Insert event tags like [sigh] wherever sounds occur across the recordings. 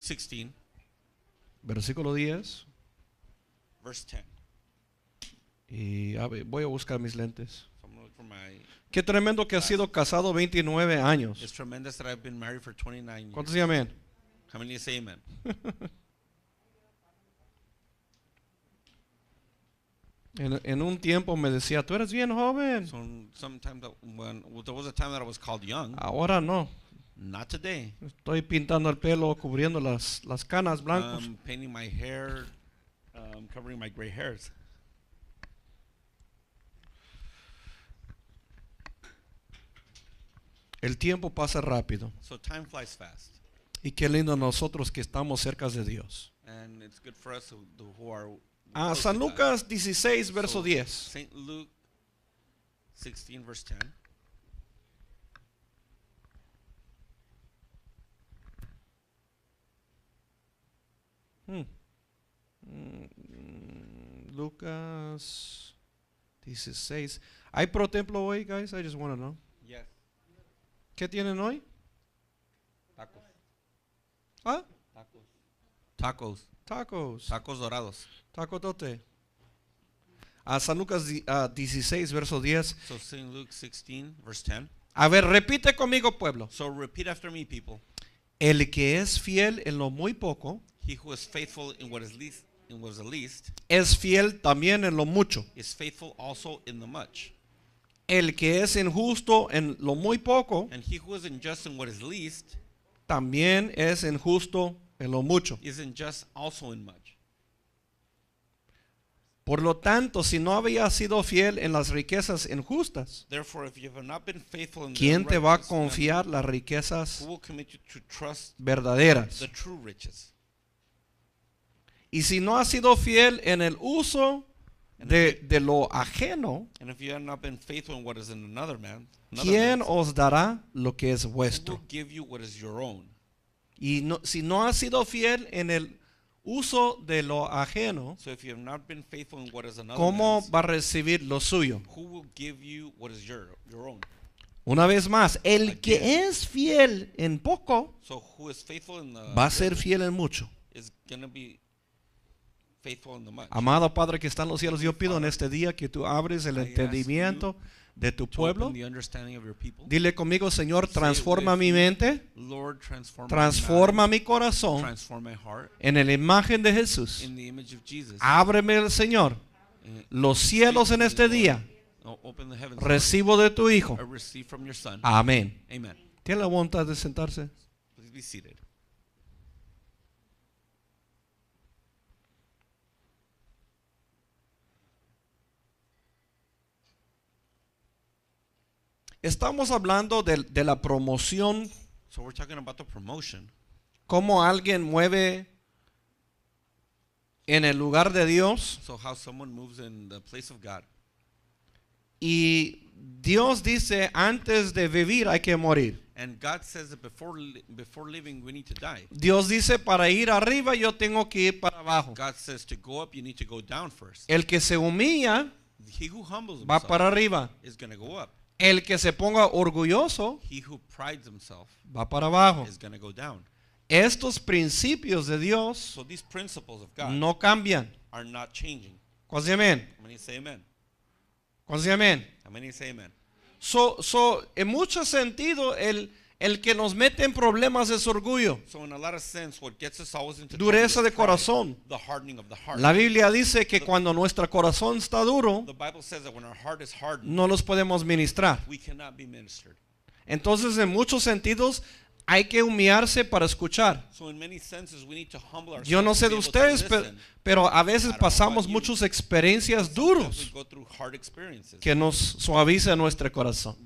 16. Versículo 10. Verse 10. Y voy a buscar mis lentes. Qué tremendo que ha sido casado 29 años. ¿Cuántos dicen [laughs] En, un tiempo me decía, tú eres bien joven. Ahora no. Not today. Estoy pintando el pelo, cubriendo las, las canas blancas. Um, painting my hair, um, covering my gray hairs. El tiempo pasa rápido. So time flies fast. Y qué lindo nosotros que estamos cerca de Dios. And it's good for us who, who are ah, San Lucas 16, verso 10. Saint Luke 16, verse 10. Mm. Mm, Lucas 16. ¿Hay pro templo hoy, guys? I just want to know. Yes. ¿Qué tienen hoy? Tacos. ¿Ah? Tacos. Tacos. Tacos. dorados. Taco tote. A San Lucas 16, verso 10. So St. Luke 16, verse 10. A ver, repite conmigo, pueblo. So repeat after me, people. El que es fiel en lo muy poco He who is faithful in what is least, in what is the least es fiel también en lo mucho. is faithful also in the much. El que es injusto en lo muy poco, And he who is unjust in what is least también es injusto en lo mucho. is unjust also in much. Por lo tanto, si no había sido fiel en las riquezas injustas, Therefore, if you have not been faithful ¿quién te va a confiar las riquezas who will you trust verdaderas? the true riches? Y si no ha sido fiel en el uso de, lo ajeno, ¿quién os dará lo que es vuestro? Y si no ha sido fiel en el uso de lo ajeno, ¿cómo va a recibir lo suyo? Una vez más, el que es fiel en poco va a ser fiel en mucho. Amado Padre que está en los cielos, yo pido en este día que tú abres el entendimiento de tu pueblo. Dile conmigo, Señor, transforma mi mente, transforma mi corazón en la imagen de Jesús. Ábreme el Señor eh, los cielos en este día. Recibo de tu Hijo. Amén. Tiene la voluntad de sentarse. Estamos hablando de, de la promoción. Cómo alguien mueve en el lugar de Dios. Y Dios dice, antes de vivir hay que morir. Dios dice para ir arriba yo tengo que ir para abajo. El que se humilla va para arriba. El que se ponga orgulloso He who prides himself va para abajo. is going go down. Estos principios de Dios So these principles of God no cambian. are not changing. ¿Cuántos How many amen? ¿Cuántos amen? So, so, en mucho sentido, el, el que nos mete en problemas es orgullo. Dureza de corazón. La Biblia dice que cuando nuestro corazón está duro, no los podemos ministrar. Entonces, en muchos sentidos, hay que humillarse para escuchar. Yo no sé de ustedes, pero, a veces pasamos muchas experiencias duras que nos suaviza nuestro corazón.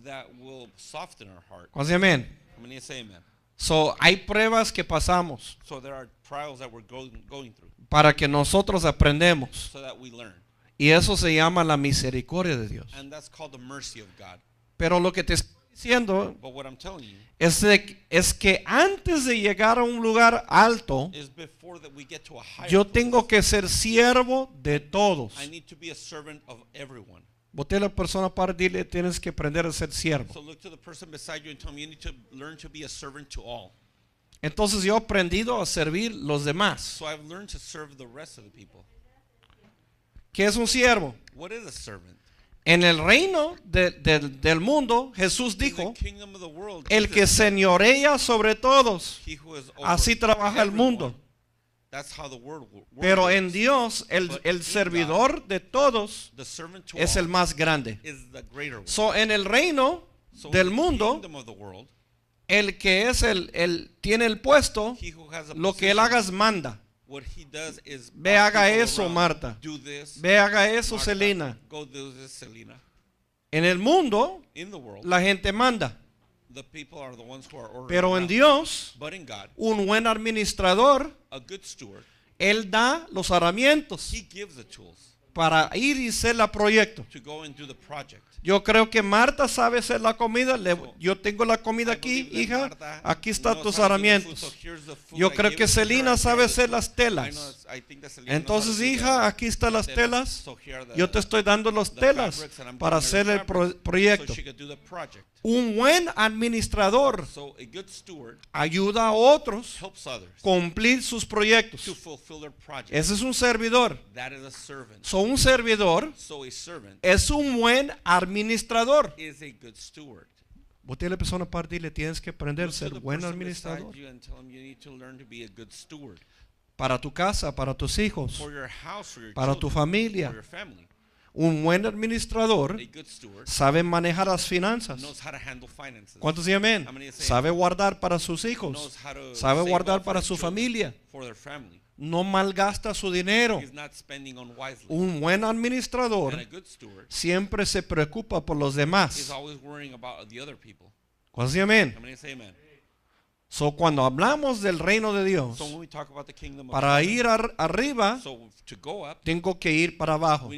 amén many say amen? So, hay pruebas que pasamos So there are trials that we're going, going through para que nosotros aprendemos. so that we learn. Y eso se llama la misericordia de Dios. And that's called the mercy of God. Pero lo que te estoy diciendo But what I'm telling you es, de- es que antes de llegar a un lugar alto, is before that we get to a higher yo place, tengo que ser siervo de todos. I need to be a servant of everyone. Bote a la persona para dile tienes que aprender a ser siervo. Entonces yo he aprendido a servir los demás. ¿Qué es un siervo? En el reino del mundo, Jesús dijo, el que señorea sobre todos, así trabaja el mundo. Pero en Dios, el, el servidor de todos es el más grande. So, en el reino del mundo, el que es el, el tiene el puesto, lo que él haga es manda. Ve haga eso, Marta. Ve haga eso, Selina. Selena. En el mundo, la gente manda. Pero en Dios, un buen administrador, Él da los herramientas para ir y hacer el proyecto. Yo creo que Marta sabe hacer la comida. yo tengo la comida aquí, hija. Aquí están tus herramientas. Yo creo que Selina sabe hacer las telas. Entonces, hija, aquí están las telas. Yo te estoy dando las telas para hacer el proyecto. Un buen administrador ayuda a otros a cumplir sus proyectos. Ese es un servidor. Soy So un servidor es un buen administrador. Is a a la persona para y le tienes que aprender a ser buen administrador. Para tu casa, para tus hijos, para tu familia, un buen administrador sabe manejar las finanzas. ¿Cuántos dicen amén? Sabe guardar para sus hijos. Sabe guardar para su familia. No malgasta su dinero. Un buen administrador siempre se preocupa por los demás. ¿Cuántos dicen amén? So, cuando hablamos del reino de Dios, para ir arriba, tengo que ir para abajo.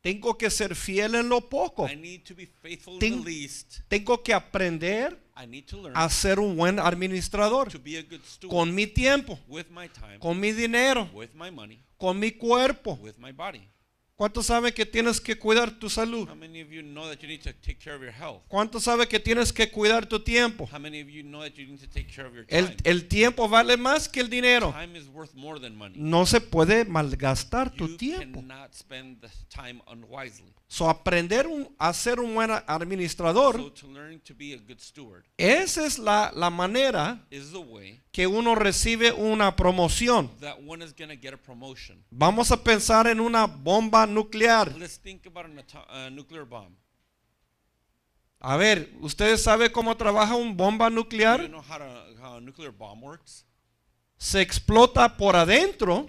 Tengo que ser fiel en lo poco. tengo que aprender a ser un buen administrador con mi tiempo, con mi dinero, con mi cuerpo, ¿Cuántos saben que tienes que cuidar tu salud? ¿Cuántos saben que tienes que cuidar tu tiempo? El, tiempo vale más que el dinero. No se puede malgastar tu tiempo. So aprender a ser un buen administrador, esa es la, manera que uno recibe una promoción. Vamos a pensar en una bomba nuclear. a ver, ¿ustedes saben cómo trabaja una bomba nuclear? Se explota por adentro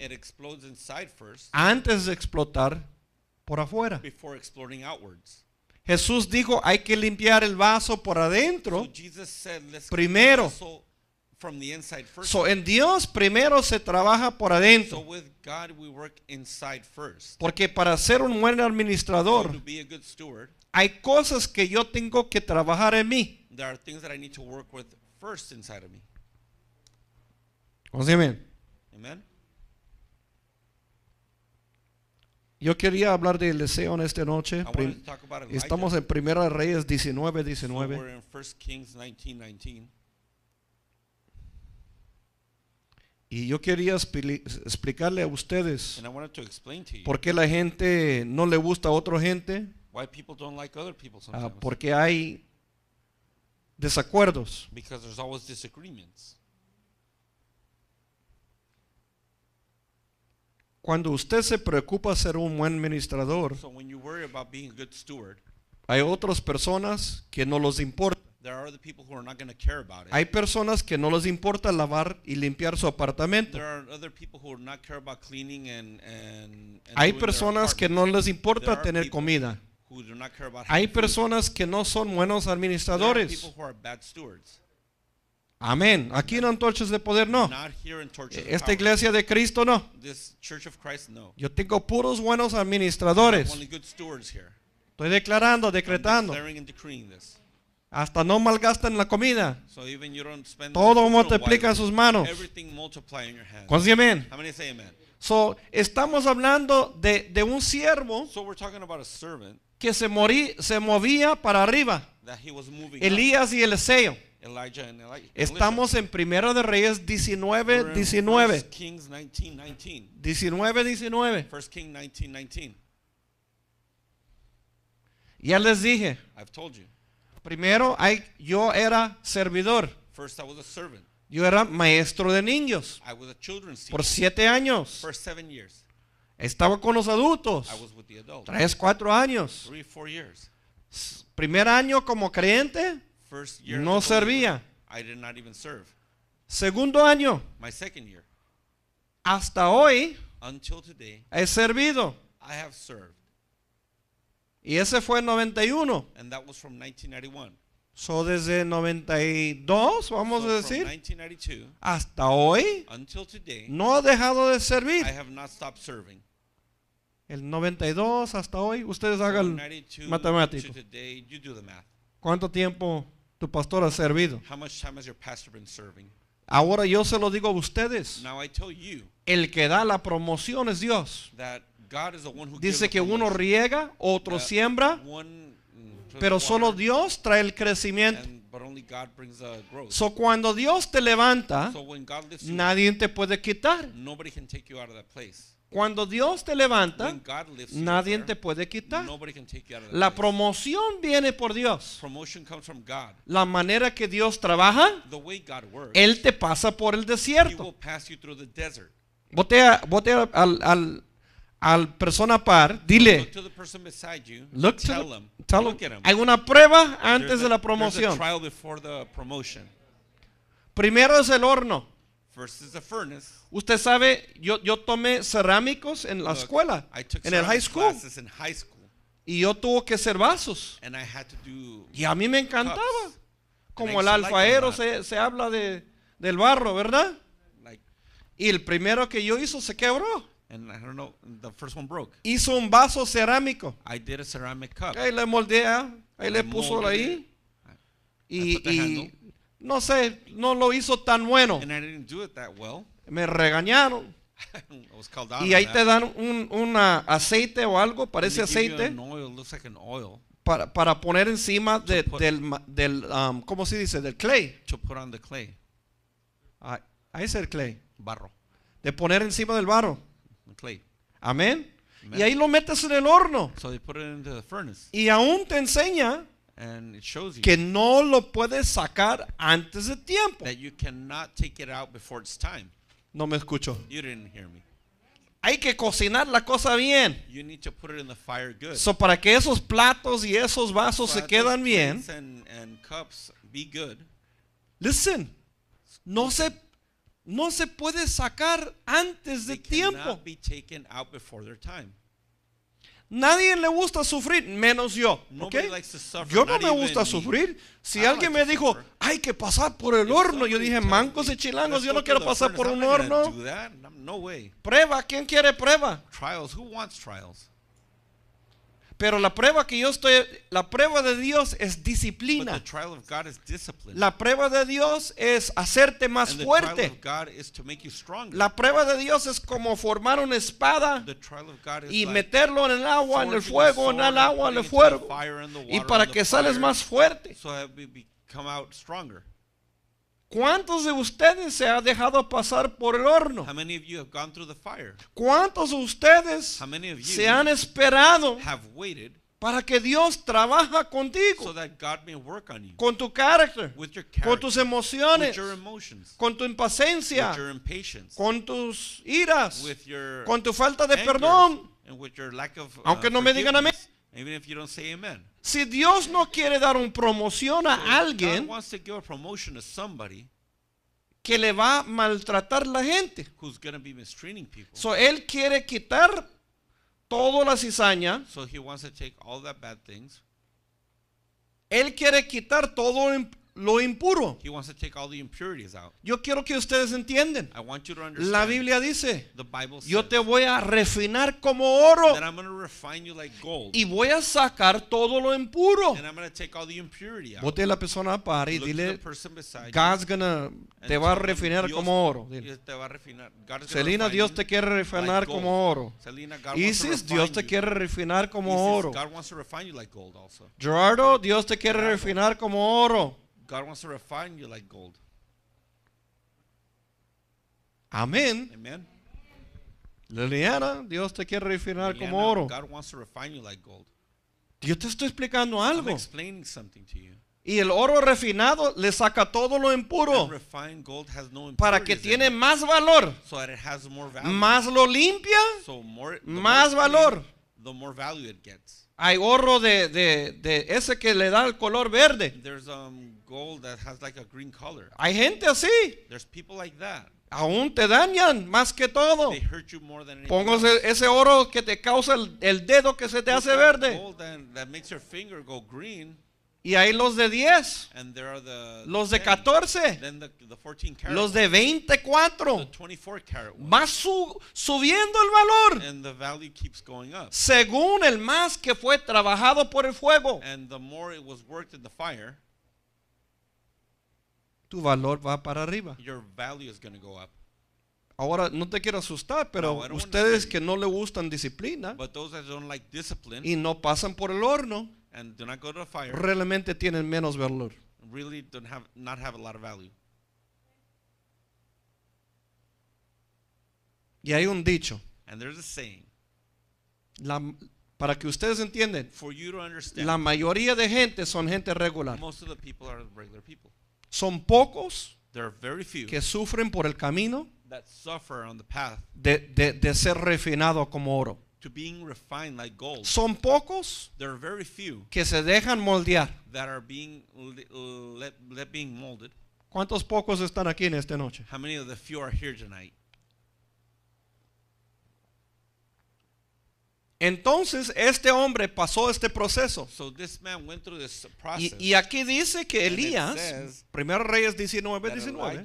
antes de explotar por afuera. Jesús dijo, hay que limpiar el vaso por adentro primero. So, en Dios primero se trabaja por adentro. Porque para ser un buen administrador, hay cosas que yo tengo que trabajar en mí. There are me. Yo quería hablar del deseo en esta noche. Estamos en Primera Reyes 19.19 Y yo quería explicarle a ustedes por qué la gente no le gusta a otra gente, ah, porque hay desacuerdos. Cuando usted se preocupa ser un buen administrador, hay otras personas que no los importan. Hay personas que no les importa lavar y limpiar su apartamento. Hay personas que no les importa tener comida. Hay personas que no son buenos administradores. Amén. Aquí no en torches de Poder no. Esta iglesia de Cristo no. Yo tengo puros buenos administradores. Estoy declarando, decretando. Hasta no malgastan la comida. So even you don't Todo multiplica en sus manos. ¿Cuántos amén? So, estamos hablando de, un siervo que se, morí, se movía para arriba. Elías y Eliseo. Estamos en 1 de Reyes 19, 19. 19, 19. Ya les dije. I've told you. Primero, yo era servidor. Yo era maestro de niños. Por siete años. Estaba con los adultos. Tres, cuatro años. Primer año como creyente, no servía. Segundo año. Hasta hoy he servido. Y ese fue en 91. So desde 92, vamos a decir, hasta hoy, no ha dejado de servir. El 92 hasta hoy, ustedes hagan so ¿Cuánto tiempo tu pastor ha servido? Ahora yo se lo digo a ustedes. el que da la promoción es Dios. Dice que uno riega, otro siembra, mm, pero solo Dios trae el crecimiento. So cuando Dios te levanta, nadie te puede quitar. Cuando Dios te levanta, nadie te puede quitar. La promoción viene por Dios. La manera que Dios trabaja, Él te pasa por el desierto. botea al, al al persona par, dile, look Hay una prueba antes de la promoción. Primero es el horno. First is the furnace. Usted sabe, yo, yo tomé cerámicos en la escuela, en el high school. Y yo tuve que hacer vasos. y a mí me encantaba. Como el alfaero se, se, habla de, del barro, ¿verdad? y el primero que yo hizo se quebró. Hizo un vaso cerámico. I Ahí le moldea, ah, ahí le puso ahí. y, no sé, no lo hizo tan bueno. Me regañaron. [laughs] y ahí te dan un aceite o algo, parece aceite. para, para poner encima de, del, del um, ¿cómo se dice? Del clay. Ah, ahí es el clay. Barro. De poner encima del barro. The clay. Amén. Amen. Y ahí lo metes en el horno. So they put it into the furnace. Y aún te enseña And it shows you que no lo puedes sacar antes de tiempo. That you cannot take it out before it's time. No me escucho. You didn't hear me. Hay que cocinar la cosa bien. You need to put it in the fire good. So para que esos platos y esos vasos se quedan bien. And, and cups be good. Listen, no se no se puede sacar antes de tiempo. Nadie le gusta sufrir, menos yo. ¿okay? Yo no me gusta sufrir. Si alguien me dijo, hay que pasar por el horno, yo dije, mancos y chilangos, yo no quiero pasar por un horno. Prueba, ¿quién quiere prueba? Pero la prueba que yo estoy, la prueba de Dios es disciplina. La prueba de Dios es hacerte más fuerte. La prueba de Dios es como formar una espada y meterlo en el agua, en el fuego, en el agua, en el fuego, y para que sales más fuerte. ¿Cuántos de ustedes se han dejado pasar por el horno? ¿Cuántos de ustedes se han esperado para que Dios trabaja contigo, con tu carácter, con tus emociones, con tu impaciencia, con tus iras, con tu falta de perdón, aunque uh, no me digan a mí. Even if you don't say amen. Si Dios no quiere dar una promoción a so alguien wants to give a promotion to somebody, que le va a maltratar la gente. Who's gonna be mistreating people. So él quiere quitar toda la cizaña. So he wants to take all the bad things. Él quiere quitar todo lo impuro. Yo quiero que ustedes entiendan. La Biblia dice, yo te voy a refinar como oro. Y voy a sacar todo lo impuro. And Bote a la persona a par y dile, Dios te va a refinar como oro. Selina, Dios te quiere refinar como oro. Isis, Dios te quiere refinar como oro. Gerardo, Dios te quiere refinar como oro. God wants to refine you like gold. Amén. Amen. Liliana, Dios te quiere refinar como oro. God wants to refine you like gold. Yo te estoy explicando algo. I'm explaining something to you. Y el oro refinado le saca todo lo impuro. Gold has no para que tiene más valor. So that it has more value. Más lo limpia, so more, más more valor. the more value it gets. Hay oro de, de, de, ese que le da el color verde. There's um, gold that has like a green color. Hay gente así. There's people like that. Aún te dañan más que todo. They hurt you more than anything Pongo ese, oro que te causa el, el dedo que se te hace verde. gold and- that makes your finger go green, Y hay los de 10, and there are the los de 14, Then the, the 14 carat, los de the 24. carat one, subiendo el valor and the value keeps going up. según el más que fue trabajado por el fuego. And the more it was worked in the fire, tu valor va para arriba. Ahora, no te quiero asustar, pero ustedes que no le gustan disciplina y no pasan por el horno, realmente tienen menos valor. Y hay un dicho. para que ustedes entiendan, la mayoría de gente son gente regular. Son pocos que sufren por el camino de, ser refinado como oro. Son pocos que se dejan moldear. ¿Cuántos pocos están aquí en esta noche? How many of the few are Entonces este hombre pasó este proceso. Y, aquí dice que Elías, Primero Reyes 19, 19,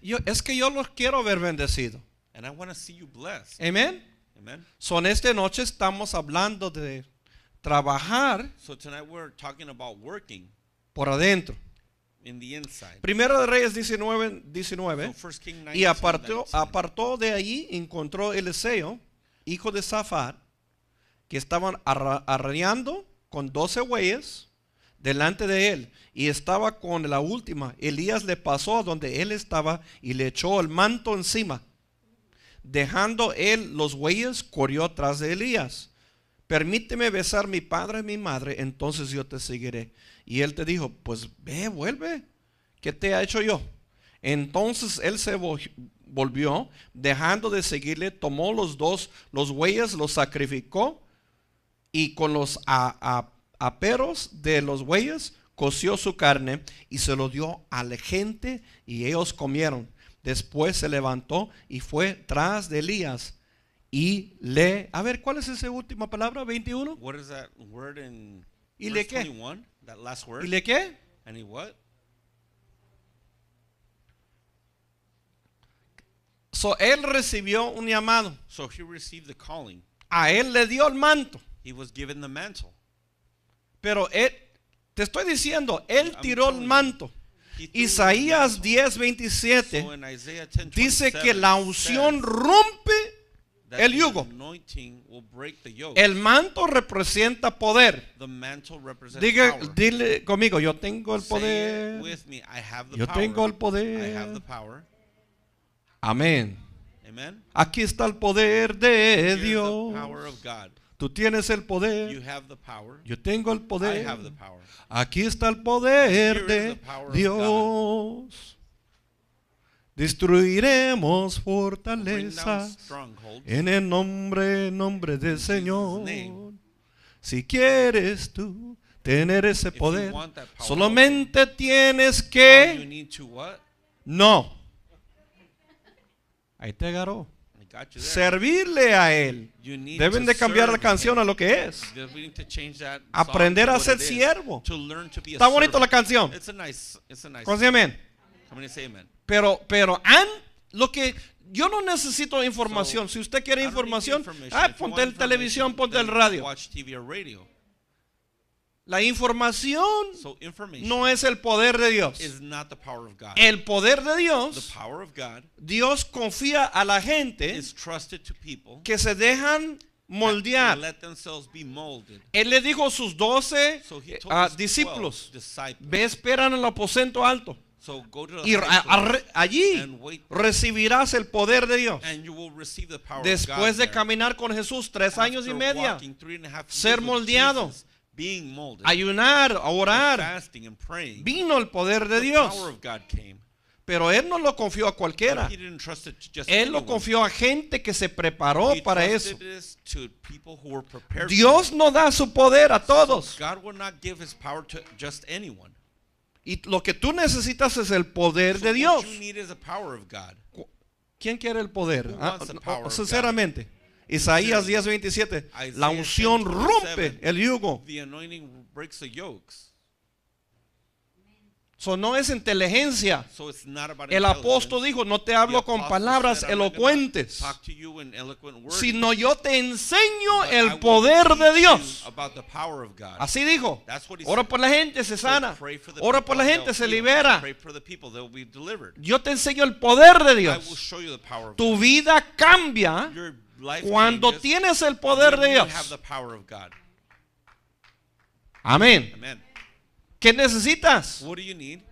yo, es que yo los quiero ver bendecidos. Amén. So en esta noche estamos hablando de trabajar por adentro. Primero de Reyes 19, y apartó, apartó de allí, encontró Eliseo, hijo de Zafar, que estaban arreando con doce bueyes delante de él y estaba con la última. Elías le pasó a donde él estaba y le echó el manto encima. Dejando él los bueyes, corrió tras de Elías permíteme besar mi padre y mi madre, entonces yo te seguiré. Y él te dijo, pues ve, vuelve, ¿qué te ha hecho yo? Entonces él se volvió, dejando de seguirle, tomó los dos, los bueyes, los sacrificó y con los aperos de los bueyes coció su carne y se lo dio a la gente y ellos comieron. Después se levantó y fue tras de Elías y le. A ver, ¿cuál es esa última palabra? 21. What is that word in ¿Y le qué? That last word. ¿Y le qué? And he what? So él recibió un llamado. So he received the calling. A él le dio el manto. He was given the mantle. Pero te estoy diciendo, él tiró el manto. Isaías 10, 27 so 10, dice que la unción rompe el yugo. El manto representa poder. dile conmigo, yo tengo el poder. yo tengo el poder. Amén. Aquí está el poder de Dios. Tú tienes el poder. Yo tengo el poder. Aquí está el poder de Dios. Destruiremos fortalezas en el nombre, nombre del Señor. Si quieres tú tener ese poder, solamente tienes que... No. Ahí te Servirle a Él. Deben de cambiar la canción a lo que es. Aprender a ser siervo. Está bonito la canción. ¿Cuántos amén? Pero, pero, lo que yo no necesito información. si usted quiere información, ah, ponte el televisión, ponte el radio. La información no es el poder de Dios. El poder de Dios, Dios confía a la gente que se dejan moldear. Él le dijo a sus doce eh, ah, discípulos, ve esperan en el aposento alto y allí recibirás el poder de Dios. Después de caminar con Jesús tres años y media, ser moldeado. ayunar, orar, vino el poder de Dios. Pero Él no lo confió a cualquiera. Él lo confió a gente que se preparó para eso. Dios no da su poder a todos. Y lo que tú necesitas es el poder de Dios. ¿Quién quiere el poder? Ah, sinceramente. Isaías 10:27. La unción rompe el yugo eso no es inteligencia. el apóstol dijo, no te hablo con palabras elocuentes, sino yo te enseño el poder de Dios. Así dijo. Ora por la gente, se sana. Ora por la gente, se libera. Yo te enseño el poder de Dios. Tu vida cambia cuando tienes el poder de Dios. Amén. ¿Qué necesitas?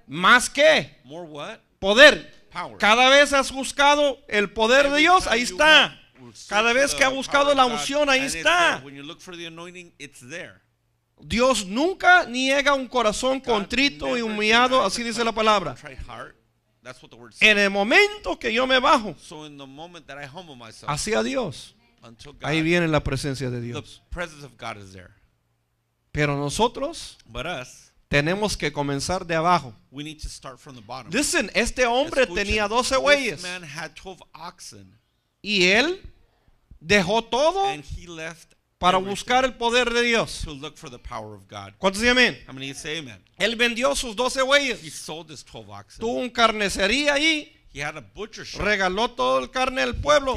¿Más qué? Poder. Cada vez has buscado el poder de Dios, ahí está. Cada vez que has buscado la unción, ahí está. Dios nunca niega un corazón contrito y humillado, así dice la palabra. En el momento que yo me bajo hacia Dios, ahí viene la presencia de Dios. Pero nosotros tenemos que comenzar de abajo. We Listen, este hombre tenía 12 bueyes. y él dejó todo and he left para buscar el poder de Dios. ¿Cuántos dicen amén? Él vendió sus 12 bueyes. Tuvo un carnicería ahí. Regaló todo el carne al pueblo.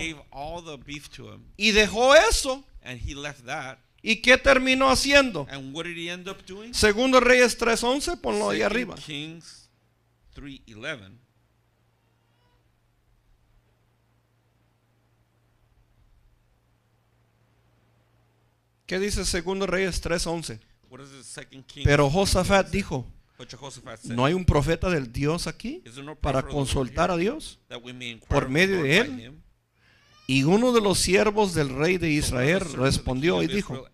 Y dejó eso. And he left that ¿Y qué terminó haciendo? Segundo Reyes 3.11, ponlo ahí arriba. ¿Qué dice Segundo Reyes 3.11? Pero Josafat dijo, ¿no hay un profeta del Dios aquí para consultar a Dios por medio de él? Y uno de los siervos del rey de Israel respondió y dijo,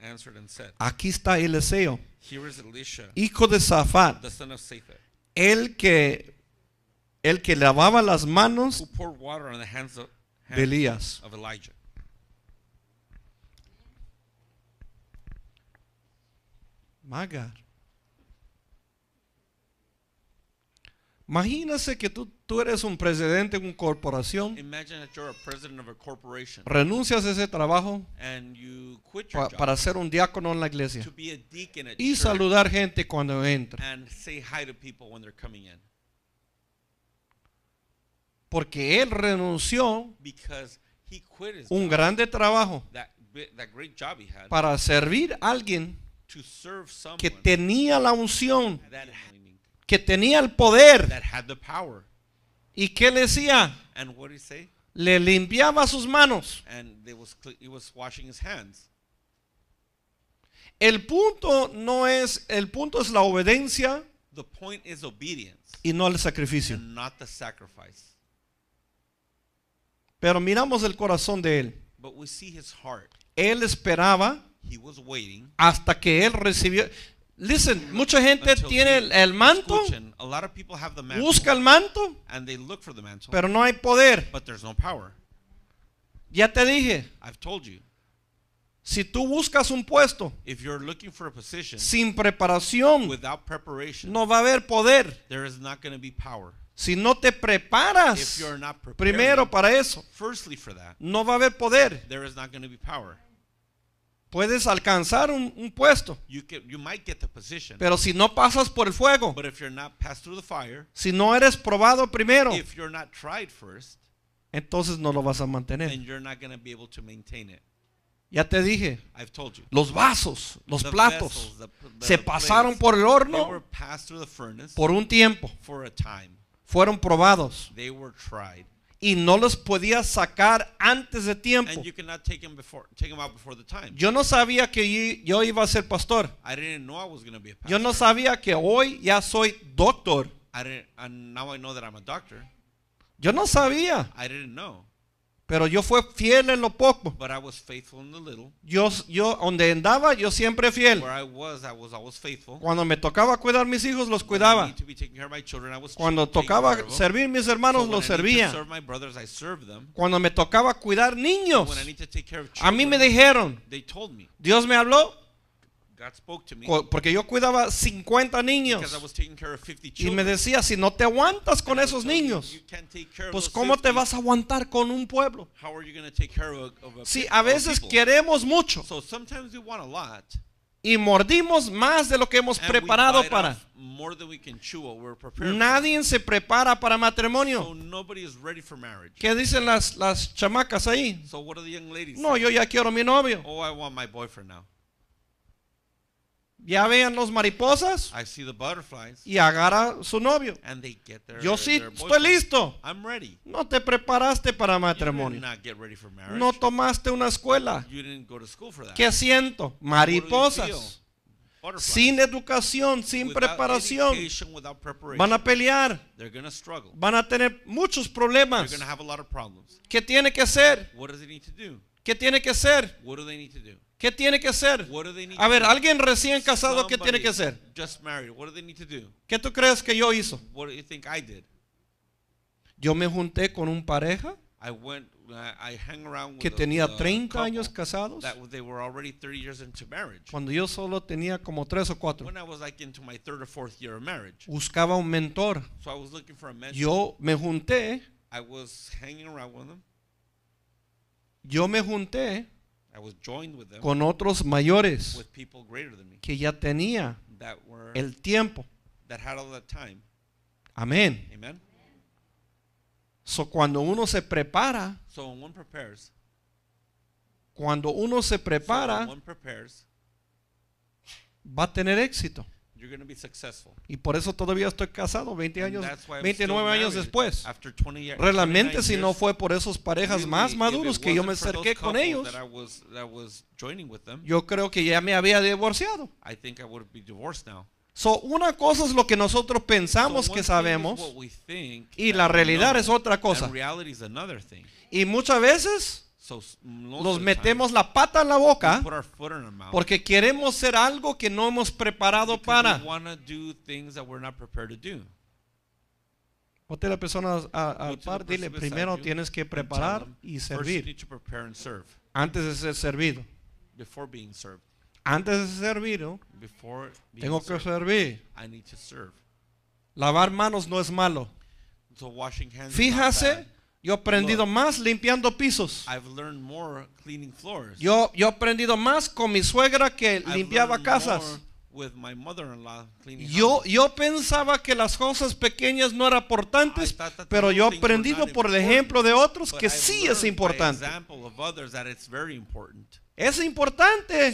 aquí está Eliseo, hijo de Safat, el que, el que lavaba las manos de Elías. Magar, Imagínese que tú Tú eres un presidente de una corporación. Renuncias a ese trabajo para ser un diácono en la iglesia y saludar gente cuando entra. Porque él renunció un grande trabajo para servir a alguien que tenía la unción, que tenía el poder, ¿Y qué le decía? Le limpiaba sus manos. El punto no es, el punto es la obediencia. Y no el sacrificio. Pero miramos el corazón de él. Él esperaba hasta que él recibió. Listen, mucha gente tiene el, manto, busca el manto, pero no hay poder. ya te dije, si tú buscas un puesto sin preparación, no va a haber poder. Si no te preparas primero para eso, no va a haber poder. Puedes alcanzar un, puesto. Pero si no pasas por el fuego, si no eres probado primero, entonces no lo vas a mantener. Ya te dije, los vasos, los platos, se pasaron por el horno por un tiempo. Fueron probados y no los podía sacar antes de tiempo. Yo no sabía que yo iba a ser pastor. Yo no sabía que hoy ya soy doctor. Yo no sabía. Pero yo fui fiel en lo poco. Yo, yo, donde andaba, yo siempre fiel. Cuando me tocaba cuidar mis hijos, los cuidaba. Cuando tocaba em. servir mis hermanos, los servía. Cuando me tocaba cuidar niños, a mí me dijeron, Dios me habló porque yo cuidaba 50 niños. y me decía, si no te aguantas con esos niños, pues ¿cómo te vas a aguantar con un pueblo? Si a veces queremos mucho. y mordimos más de lo que hemos preparado para. Nadie se prepara para matrimonio. ¿Qué dicen las, las chamacas ahí? no, yo ya quiero mi novio. Oh, ya vean los mariposas. I see the butterflies. Y agarra su novio. And they get their, Yo sí their estoy listo. I'm ready. No te preparaste para matrimonio. You did not get ready for marriage. No tomaste una escuela. You didn't go to school for that. ¿Qué siento? Mariposas. Sin educación, sin preparación, van a pelear, They're struggle. van a tener muchos problemas. They're have a lot of problems. ¿Qué tiene que hacer? ¿Qué tiene que hacer? ¿Qué tiene que ser? A ver, alguien recién casado, ¿qué tiene que ser? ¿Qué tú crees que yo hizo? Yo me junté con un pareja uh, que tenía 30 años casados cuando yo solo tenía como 3 o 4 buscaba un mentor. yo me junté yo me junté con otros mayores que ya tenía el tiempo. Amén. So, cuando uno se prepara, cuando uno se prepara, va a tener éxito. Y por eso todavía estoy casado 20 años, 29 años después. Realmente si no fue por esas parejas más maduros que yo me acerqué con ellos, yo creo que ya me había divorciado. So, una cosa es lo que nosotros pensamos que sabemos y la realidad es otra cosa. Y muchas veces nos metemos la pata en la boca porque queremos ser algo que no hemos preparado para. Ponte la persona al par, dile, primero tienes que preparar y servir. Antes de ser servido. Antes de ser servido, tengo que servir. Lavar manos no es malo. Fíjase yo he aprendido más limpiando pisos. Yo, yo he aprendido más con mi suegra que limpiaba casas. yo, yo pensaba que las cosas pequeñas no eran importantes, pero yo he aprendido por el ejemplo de otros que sí es importante. Es importante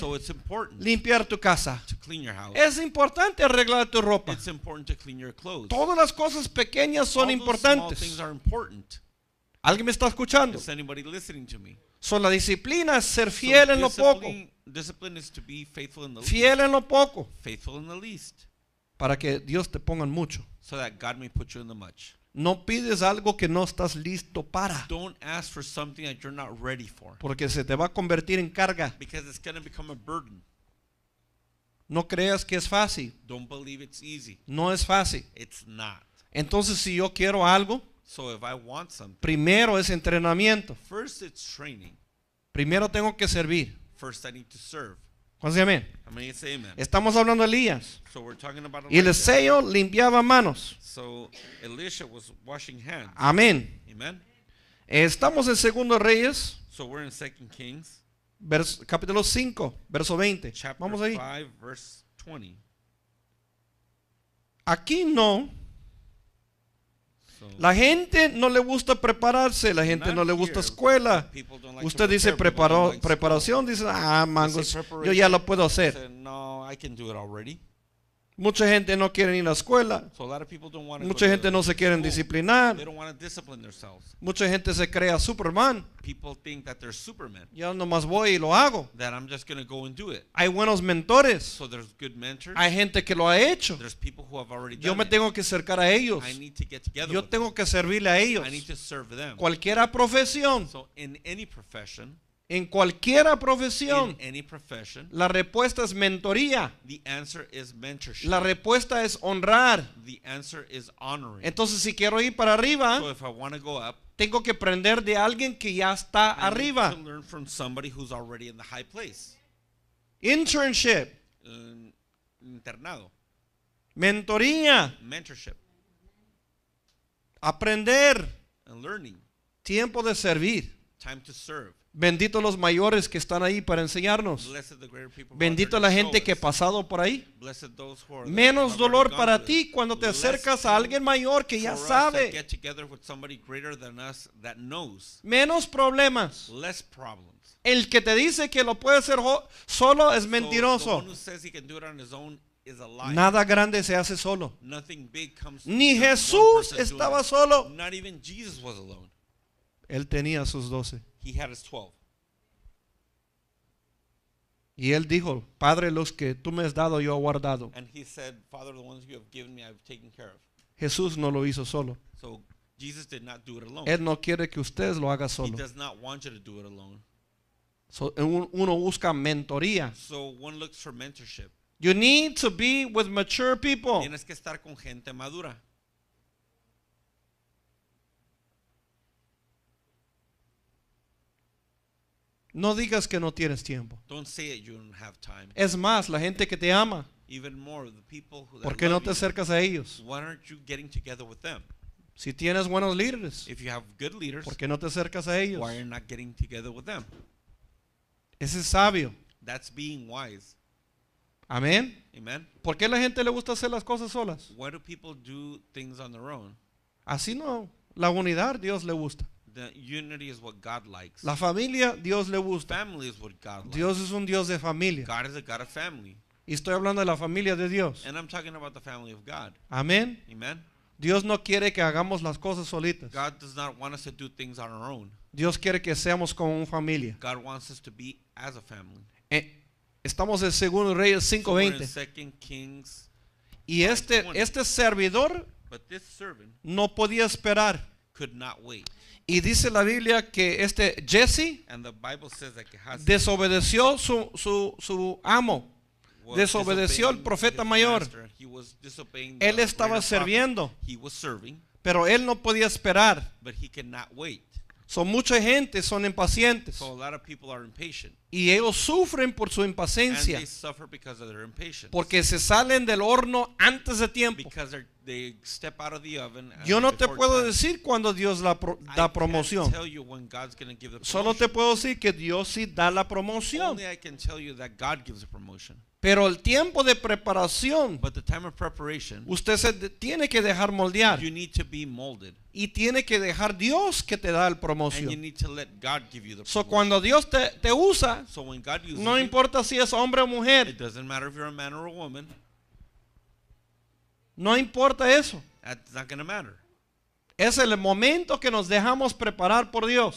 limpiar tu casa. Es importante arreglar tu ropa. Todas las cosas pequeñas son importantes. ¿Alguien me está escuchando? son disciplinas la disciplina es ser fiel en lo poco. fiel en lo poco. Para que Dios te ponga en mucho. No pides algo que no estás listo para. Porque se te va a convertir en carga. No creas que es fácil. No es fácil. Entonces si yo quiero algo, So if I want something, primero es entrenamiento. First it's training. Primero tengo que servir. First I need to serve. ¿Cuántos amén? Estamos hablando de Elías. So we're talking about y el sello manos. So Elisha was washing hands. Amén. Amen. Estamos en 2 Reyes. So we're in 2 Kings. Verso, capítulo 5, verso 20. Chapter Vamos ahí. 5, verse 20. Aquí no la gente no le gusta prepararse, la gente no le gusta escuela. Usted dice preparo, preparación, dice, ah, mangos, yo ya lo puedo hacer. Mucha gente no quiere ir a la escuela. Mucha gente no se quiere disciplinar. Mucha gente se crea Superman. Superman. Yo nomás voy y lo hago. Hay buenos mentores. Hay gente que lo ha hecho. Yo me tengo que acercar a ellos. Yo tengo que servirle a ellos. Cualquiera profesión. En cualquier profesión, la respuesta es mentoría. La respuesta es honrar. Entonces, si quiero ir para arriba, tengo que aprender de alguien que ya está arriba. Internship. internado. Mentoría. Mentorship. Aprender. Tiempo de servir. Time to serve Bendito los mayores que están ahí para enseñarnos. Bendito la gente que ha pasado por ahí. Menos dolor para ti cuando te acercas a alguien mayor que ya sabe. Menos problemas. El que te dice que lo puede hacer solo es mentiroso. Nada grande se hace solo. Ni Jesús estaba solo. Él tenía sus doce. 12. Y él dijo, Padre, los que tú me has dado, yo he guardado. Jesús no lo hizo solo. Él no quiere que ustedes lo hagan solo. So, uno busca mentoría. You need to be with mature people. Tienes que estar con gente madura. No digas que no tienes tiempo. Don't say you don't have time. Es más, la gente que te ama. Even more, the people who ¿Por qué no te acercas a ellos? Why aren't you getting together with them? Si tienes buenos líderes, If you have good leaders, ¿por qué no te acercas a ellos? Why are you not getting together with them? Ese es sabio. That's being wise. Amén. Amen. ¿Por qué la gente le gusta hacer las cosas solas? Why do people do things on their own? Así no. La unidad Dios le gusta. La familia, Dios le gusta. Dios es un Dios de familia. Y estoy hablando de la familia de Dios. Amén. Dios no quiere que hagamos las cosas solitas. Dios quiere que seamos como una familia. Eh, estamos en 2 Reyes 5:20. y este, este servidor no podía esperar. Y dice la Biblia que este Jesse desobedeció su, su amo, desobedeció al profeta mayor. Él estaba sirviendo, pero él no podía esperar. Son mucha gente son impacientes. Y ellos sufren por su impaciencia. Porque se salen del horno antes de tiempo. Yo no te puedo decir cuando Dios da promoción. Solo te puedo decir que Dios sí da la promoción. Pero el tiempo de preparación, usted se tiene que dejar moldear y tiene que dejar Dios que te da el promoción. cuando Dios te, usa, no importa si es hombre o mujer, no importa eso. Es el momento que nos dejamos preparar por Dios.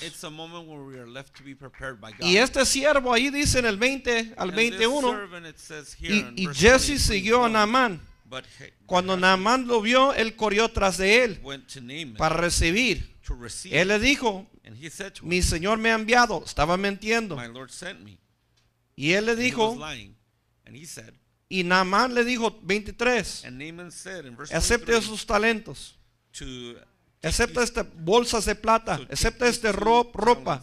Y este siervo ahí dice en el 20 al 21. Y, Jesse siguió a Naaman Cuando Naaman lo vio, él corrió tras de él para recibir. Él le dijo, mi Señor me ha enviado, estaba mintiendo. Y él le dijo, y Naaman le dijo 23, acepte sus talentos. Excepto estas bolsas de plata, excepto esta ropa.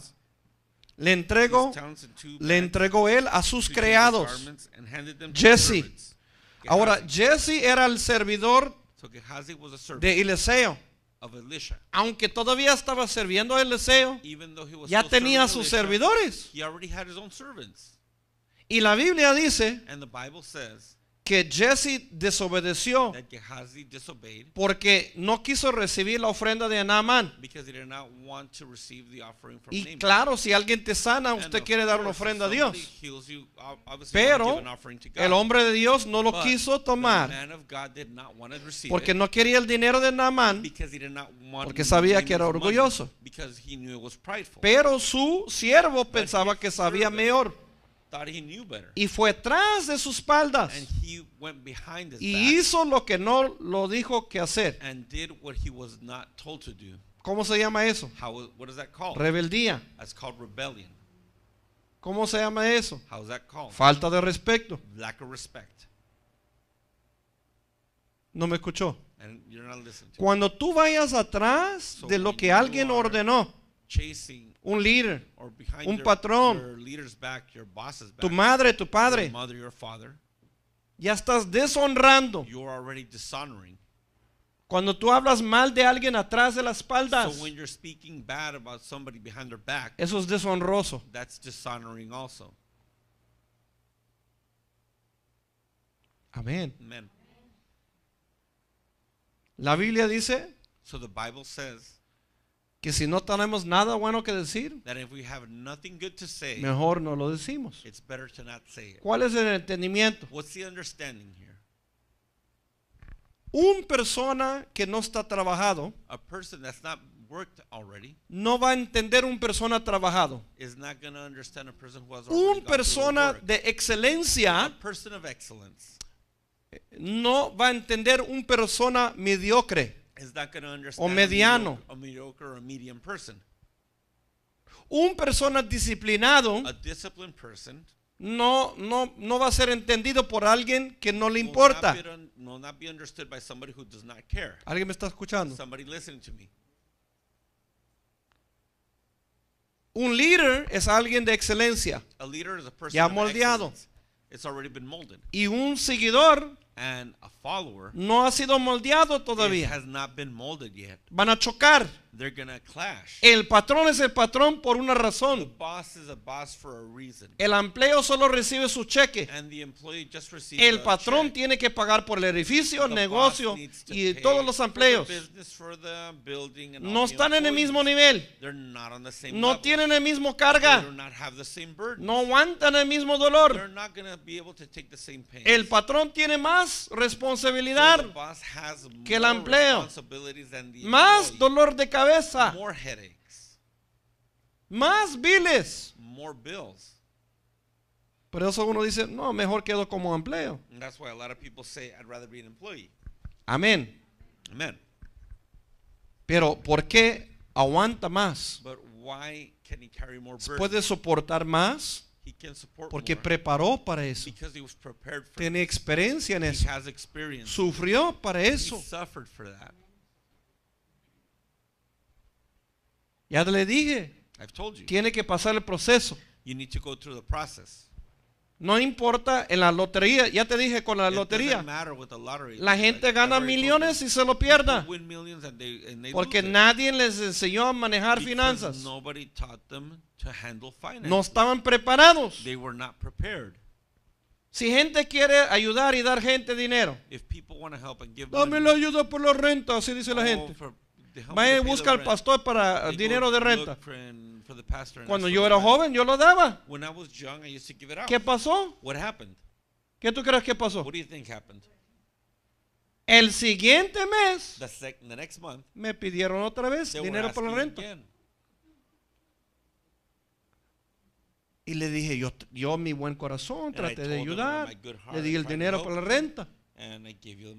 Le entregó, le entregó él a sus creados Jesse. Ahora, Jesse era el servidor de Eliseo. Aunque todavía estaba sirviendo a Eliseo, ya tenía sus servidores. Y la Biblia dice que Jesse desobedeció porque no quiso recibir la ofrenda de Naaman. Y claro, si alguien te sana, usted quiere dar una ofrenda a Dios. Pero el hombre de Dios no lo quiso tomar porque no quería el dinero de Naaman porque sabía que era orgulloso. Pero su siervo pensaba que sabía mejor. Y fue atrás de sus espaldas. y hizo lo que no lo dijo que hacer. ¿Cómo se llama eso? Rebeldía. ¿Cómo se llama eso? Falta de respeto. No me escuchó. Cuando tú vayas atrás de lo que alguien ordenó un líder, un patrón, tu madre, tu padre, ya estás deshonrando. Cuando tú hablas mal de alguien atrás de la espalda, eso es deshonroso. Amén. La Biblia dice, que si no tenemos nada bueno que decir, mejor no lo decimos. ¿Cuál es el entendimiento? Un persona que no está trabajado no va a entender un persona trabajado. un persona de excelencia no va a entender un persona mediocre o mediano. Un persona disciplinado no, no, no va a ser entendido por alguien que no le importa. ¿Alguien me está escuchando? Un líder es alguien de excelencia. Ya moldeado. y un seguidor and a follower, no ha sido moldeado todavía. It has not been molded yet. Van a chocar. El patrón es el patrón por una razón. El empleo solo recibe su cheque. el patrón tiene que pagar por el edificio, el negocio y todos los empleos. no están en el mismo nivel. no tienen el mismo carga. No aguantan el mismo dolor. El patrón tiene más responsabilidad que el empleo. más dolor de cabeza más biles. Pero Por eso uno dice, no, mejor quedo como empleo. Amén. Pero ¿por qué aguanta más? Puede soportar más. porque preparó para eso. Tiene experiencia en eso. Sufrió para eso. Ya le dije. Tiene que pasar el proceso. No importa en la lotería, ya te dije con la lotería. la gente gana millones y se lo pierda. Porque nadie les enseñó a manejar finanzas. No estaban preparados. si gente quiere ayudar y dar gente dinero. Dame la ayuda por la renta, así dice la oh, gente. Vaya y busca al pastor para dinero de renta. Cuando yo era joven, yo lo daba. ¿Qué pasó? ¿Qué tú crees que pasó? El siguiente mes me pidieron otra vez dinero para la renta. Y le dije, yo, mi buen corazón, traté de ayudar. Le di el dinero para la renta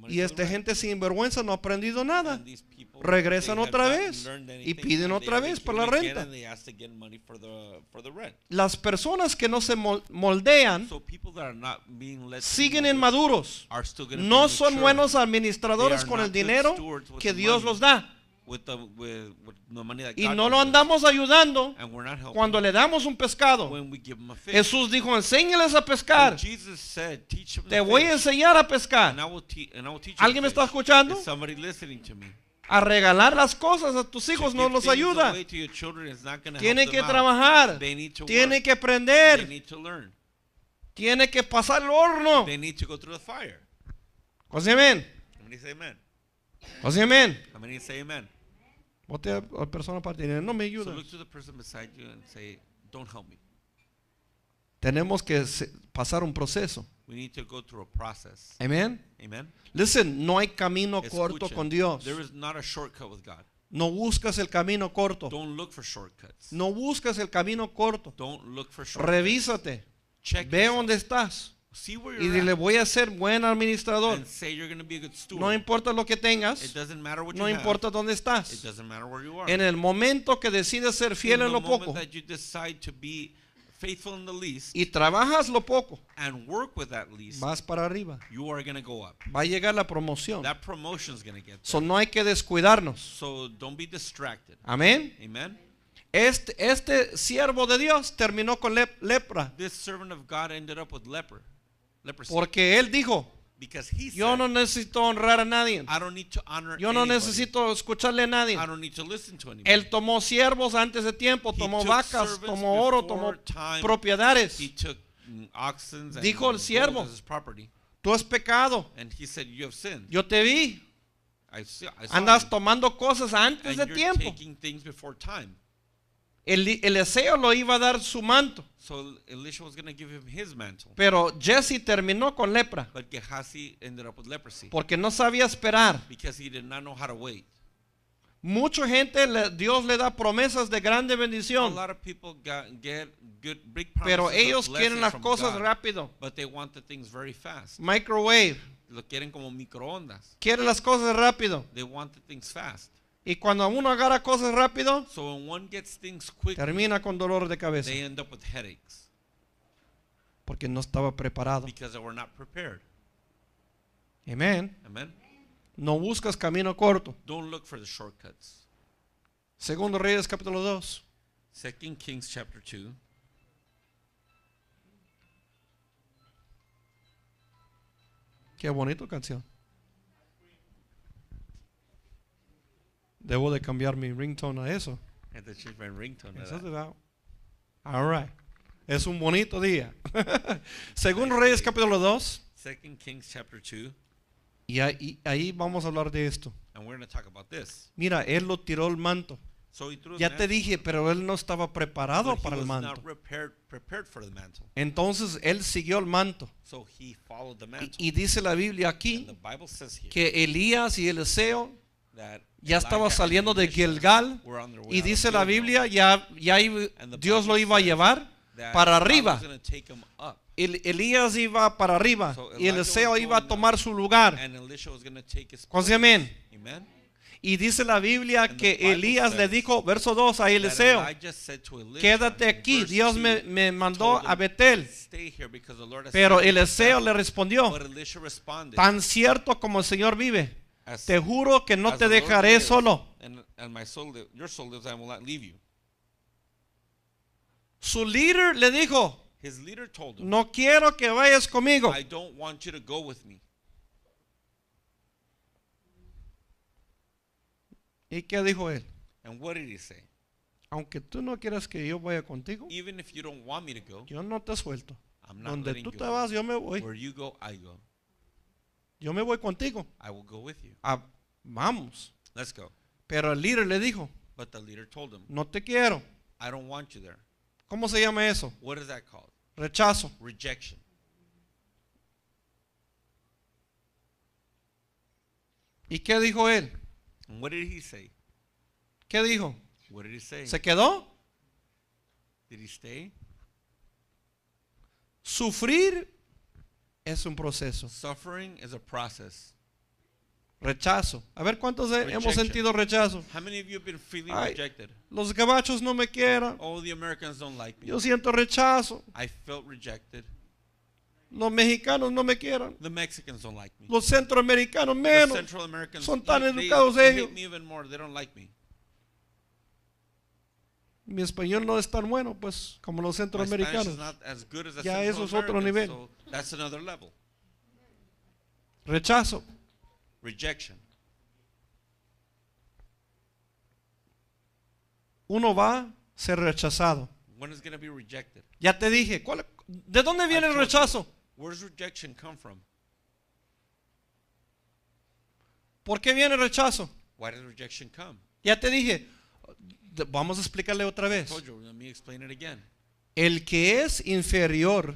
y esta gente sin vergüenza no ha aprendido nada. Regresan otra vez y piden otra vez por la renta. Las personas que no se moldean siguen inmaduros. No son buenos administradores con el dinero que Dios los da y no lo andamos ayudando cuando le damos un pescado. Jesús dijo, enséñales a pescar. te voy a enseñar a pescar. ¿Alguien me está escuchando? A regalar las cosas a tus hijos no los ayuda. Tienen que trabajar. Tienen que aprender. Tienen que pasar el horno. dice amén. se amén. Voltea a la persona para ti no me ayuda. So look to the person beside you and say, don't help me. Tenemos que pasar un proceso. We need to go through a process. Amen. Amen. Listen, no hay camino Escuchen, corto con Dios. There is not a shortcut with God. No buscas el camino corto. Don't look for shortcuts. No buscas el camino corto. Don't look for shortcuts. Revísate. Check Ve yourself. dónde estás y dile, voy a ser buen administrador. No importa lo que tengas. no importa dónde estás. En el momento que decides ser fiel en lo poco. y trabajas lo poco. vas para arriba. Va a llegar la promoción. That no hay que descuidarnos. Amén. Este, este siervo de Dios terminó con lepra. Porque él dijo, yo no necesito honrar a nadie. yo no necesito escucharle a nadie. Él tomó siervos antes de tiempo, tomó vacas, tomó oro, tomó propiedades. Mm, dijo el siervo, tú has pecado. Yo te vi. Andas tomando cosas antes de tiempo. El, Eliseo lo iba a dar su manto. Pero Jesse terminó con lepra. Porque no sabía esperar. Mucha gente, Dios le da promesas de grande bendición. Pero ellos quieren las cosas rápido. Microwave. Lo quieren como microondas. Quieren las cosas rápido. Y cuando uno agarra cosas rápido, So when one gets things quick, termina con dolor de cabeza they end up with headaches porque no estaba preparado. because they were not prepared. Amén. Amen. No buscas camino corto. Don't look for the shortcuts. Segundo Reyes capítulo 2. Second Kings chapter 2. Qué bonito canción. Debo de cambiar mi ringtone a eso. Este ringtone Eso Es un bonito día. [laughs] Según Reyes capítulo 2, Second Kings chapter y ahí, vamos a hablar de esto. and we're talk about this. Mira, él lo tiró el manto. Ya te dije, pero él no estaba preparado para el manto. prepared, for the Entonces él siguió el manto. So he the Y, dice la Biblia aquí que Elías y Eliseo ya estaba saliendo de Gilgal y dice la Biblia, ya, ya Dios lo iba a llevar para arriba. Elías iba para arriba y Eliseo iba a tomar su lugar. amén? Y dice la Biblia que Elías le dijo, verso 2 a Eliseo, quédate aquí, Dios me, me mandó a Betel. Pero Eliseo le respondió, tan cierto como el Señor vive te juro que no te dejaré solo. Su líder le dijo, no quiero que vayas conmigo. ¿Y qué dijo él? Aunque tú no quieras que yo vaya contigo, yo no te suelto. Donde tú te vas, yo me voy. Yo me voy contigo. I will go with you. Ah, vamos. Let's go. Pero el líder le dijo, But the leader told him, no te quiero. I don't want you there. ¿Cómo se llama eso? What is that called? Rechazo. Rejection. ¿Y qué dijo él? And what did he say? ¿Qué dijo? What did he say? ¿Se quedó? Did he stay? Sufrir es un proceso. Suffering is a process. Rechazo. A ver cuántos he, hemos sentido rechazo. How many of you have been feeling Ay, rejected? Los gabachos no me quieren. Oh, the Americans don't like me. Yo siento rechazo. I felt rejected. Los mexicanos no me quieren. The Mexicans don't like me. Los centroamericanos menos. The Central Americans, Son tan like educados they, ellos. me even more. They don't like me mi español no es tan bueno, pues, como los centroamericanos. Ya eso es otro nivel. Rechazo. Uno va a ser rechazado. Ya te dije, ¿de dónde viene el rechazo? ¿Por qué viene el rechazo? Ya te dije, vamos a explicarle otra vez. El que es inferior